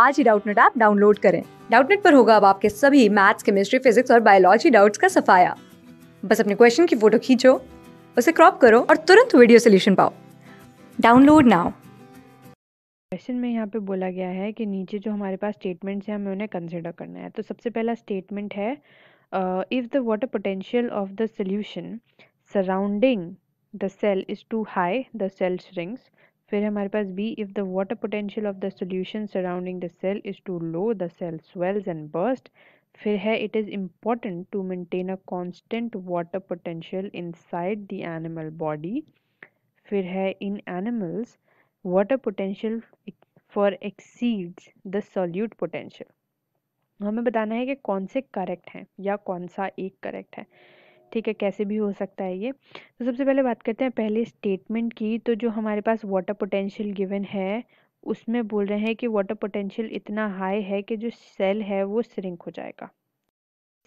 आज ही Doubtnut app download करें डाउटनेट पर होगा अब आपके सभी मैथ्स केमिस्ट्री फिजिक्स और बायोलॉजी डाउट्स का सफाया बस अपने क्वेश्चन की फोटो खींचो उसे क्रॉप करो और तुरंत वीडियो सोल्यूशन पाओ डाउनलोड नाउ क्वेश्चन में यहाँ पे बोला गया है कि नीचे जो हमारे पास स्टेटमेंट्स हैं हमें उन्हें कंसिडर करना है तो सबसे पहला स्टेटमेंट है if the water potential of the solution surrounding the cell is too high the cell shrinks फिर हमारे पास B if the water potential of the solution surrounding the cell is too low the cell swells and burst फिर है it is important to maintain a constant water potential inside the animal body फिर है in animals water potential far exceeds the solute potential हमें बताना है कि कौन से करेक्ट हैं या कौन सा एक करेक्ट है ठीक है कैसे भी हो सकता है ये तो सबसे पहले बात करते हैं पहले स्टेटमेंट की तो जो हमारे पास वाटर पोटेंशियल गिवन है उसमें बोल रहे हैं कि वाटर पोटेंशियल इतना हाई है कि जो सेल है वो श्रिंक हो जाएगा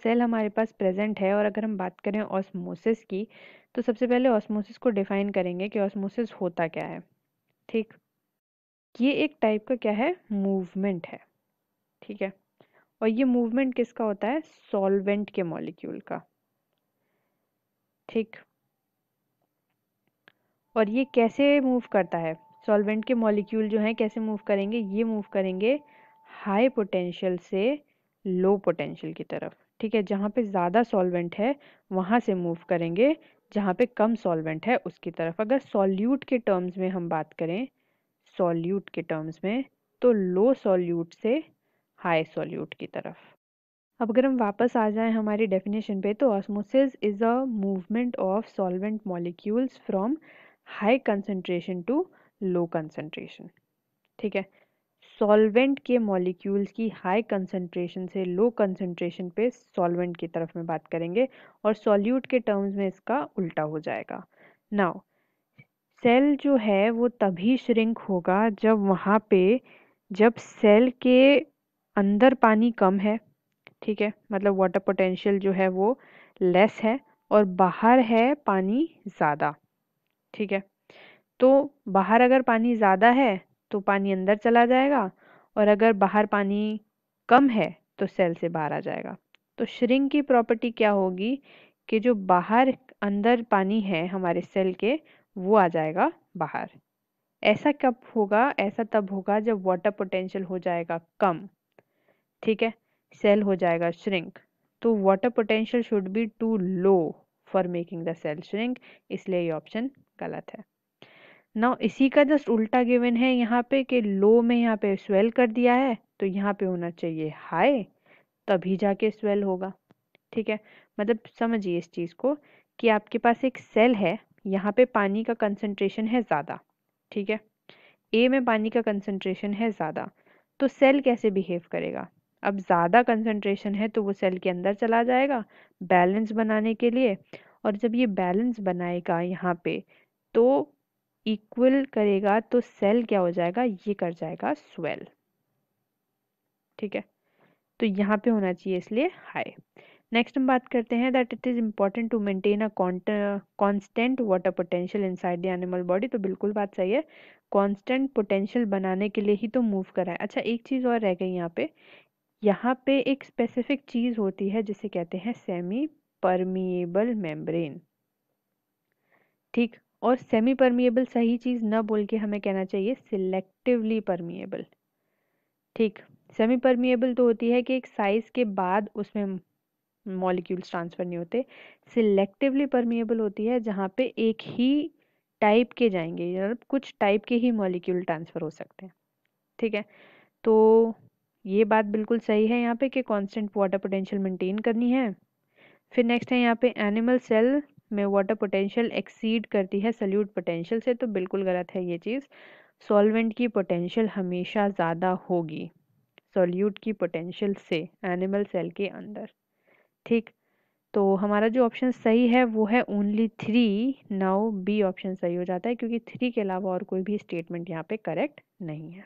सेल हमारे पास प्रेजेंट है और अगर हम बात करें ऑस्मोसिस की तो सबसे पहले ऑस्मोसिस को डिफाइन करेंगे कि ऑस्मोसिस होता क्या है ठीक ये एक टाइप का क्या है मूवमेंट है ठीक है और ये मूवमेंट किसका होता है सॉल्वेंट के मॉलिक्यूल का ठीक और ये कैसे मूव करता है सॉल्वेंट के मॉलिक्यूल जो हैं कैसे मूव करेंगे ये मूव करेंगे हाई पोटेंशियल से लो पोटेंशियल की तरफ ठीक है जहाँ पे ज़्यादा सॉल्वेंट है वहाँ से मूव करेंगे जहाँ पे कम सॉल्वेंट है उसकी तरफ अगर सॉल्यूट के टर्म्स में हम बात करें सॉल्यूट के टर्म्स में तो लो सॉल्यूट से हाई सॉल्यूट की तरफ अब अगर हम वापस आ जाएं हमारी डेफिनेशन पे तो osmosis is a movement of solvent molecules from high concentration to low concentration ठीक है सॉल्वेंट के मॉलिक्यूल्स की हाई कंसेंट्रेशन से लो कंसेंट्रेशन पे सॉल्वेंट की तरफ में बात करेंगे और सॉल्यूट के टर्म्स में इसका उल्टा हो जाएगा नाउ सेल जो है वो तभी श्रिंक होगा जब वहाँ पे जब सेल के अंदर पानी कम है ठीक है मतलब वाटर पोटेंशियल जो है वो लेस है और बाहर है पानी ज़्यादा ठीक है तो बाहर अगर पानी ज़्यादा है तो पानी अंदर चला जाएगा और अगर बाहर पानी कम है तो सेल से बाहर आ जाएगा तो श्रिंक की प्रॉपर्टी क्या होगी कि जो बाहर अंदर पानी है हमारे सेल के वो आ जाएगा बाहर ऐसा कब होगा ऐसा तब होगा जब वाटर पोटेंशियल हो जाएगा कम ठीक है सेल हो जाएगा श्रिंक तो water potential should be too low for making the cell shrink इसलिए ये ऑप्शन गलत है ना इसी का जस्ट उल्टा गिवन है यहाँ पे कि लो में यहाँ पे स्वेल कर दिया है तो यहाँ पे होना चाहिए हाई तभी जाके स्वेल होगा ठीक है मतलब समझिए इस चीज़ को कि आपके पास एक सेल है यहाँ पे पानी का कंसनट्रेशन है ज़्यादा ठीक है ए में पानी का कंसनट्रेशन है ज़्यादा तो सेल कैसे बिहेव करेगा अब ज़्यादा कंसंट्रेशन है तो वो सेल के अंदर चला जाएगा बैलेंस बनाने के लिए और जब ये बैलेंस बनाएगा यहाँ पे तो इक्वल करेगा तो सेल क्या हो जाएगा ये कर जाएगा स्वेल ठीक है तो यहाँ पे होना चाहिए इसलिए हाई नेक्स्ट हम बात करते हैं that it is important to maintain a constant water potential inside the animal body तो बिल्कुल बात सही है कांस्टेंट पोटेंशियल बनाने के लिए ही तो मूव करा है अच्छा एक चीज़ और रह गई यहाँ पे यहाँ पे एक स्पेसिफिक चीज़ होती है जिसे कहते हैं सेमी परमिएबल मेम्ब्रेन ठीक और सेमी परमिएबल सही चीज़ ना बोल के हमें कहना चाहिए सिलेक्टिवली परमिएबल ठीक सेमी परमिएबल तो होती है कि एक साइज़ के बाद उसमें मॉलिक्यूल्स ट्रांसफ़र नहीं होते सिलेक्टिवली परमिएबल होती है जहाँ पे एक ही टाइप के जाएंगे मतलब कुछ टाइप के ही मॉलिक्यूल ट्रांसफ़र हो सकते हैं ठीक है तो ये बात बिल्कुल सही है यहाँ पे कि कांस्टेंट वाटर पोटेंशियल मेंटेन करनी है फिर नेक्स्ट है यहाँ पे एनिमल सेल में वाटर पोटेंशियल एक्सीड करती है सल्यूट पोटेंशियल से तो बिल्कुल गलत है ये चीज़ सॉल्वेंट की पोटेंशियल हमेशा ज़्यादा होगी सॉल्यूट की पोटेंशियल से एनिमल सेल के अंदर ठीक तो हमारा जो ऑप्शन सही है वो है only three now B option सही हो जाता है क्योंकि थ्री के अलावा और कोई भी स्टेटमेंट यहाँ पे करेक्ट नहीं है